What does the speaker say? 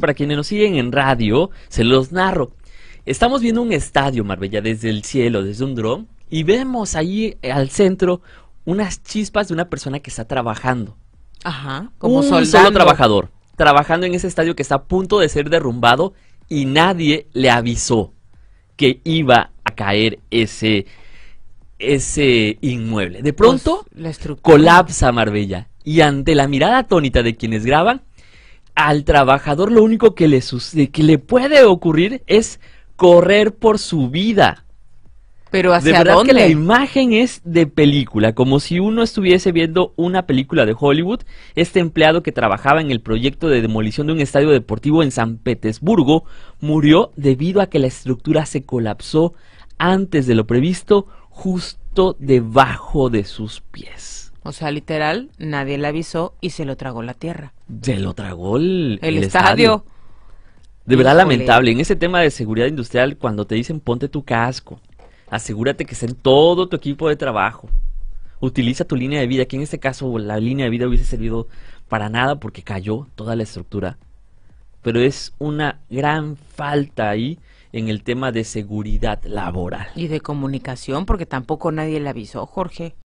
para quienes nos siguen en radio, se los narro. Estamos viendo un estadio, Marbella, desde el cielo, desde un dron, y vemos ahí eh, al centro unas chispas de una persona que está trabajando. Ajá, como un solo trabajador, trabajando en ese estadio que está a punto de ser derrumbado y nadie le avisó que iba a caer ese ese inmueble. De pronto pues, colapsa Marbella y ante la mirada atónita de quienes graban, al trabajador lo único que le, que le puede ocurrir es correr por su vida. Pero hacia la imagen es de película, como si uno estuviese viendo una película de Hollywood. Este empleado que trabajaba en el proyecto de demolición de un estadio deportivo en San Petersburgo murió debido a que la estructura se colapsó antes de lo previsto, justo debajo de sus pies. O sea, literal, nadie le avisó y se lo tragó la tierra. Se lo tragó el, estadio. De verdad lamentable. En ese tema de seguridad industrial, cuando te dicen ponte tu casco, asegúrate que sea todo tu equipo de trabajo. Utiliza tu línea de vida, que en este caso la línea de vida hubiese servido para nada porque cayó toda la estructura. Pero es una gran falta ahí en el tema de seguridad laboral. Y de comunicación, porque tampoco nadie le avisó, Jorge.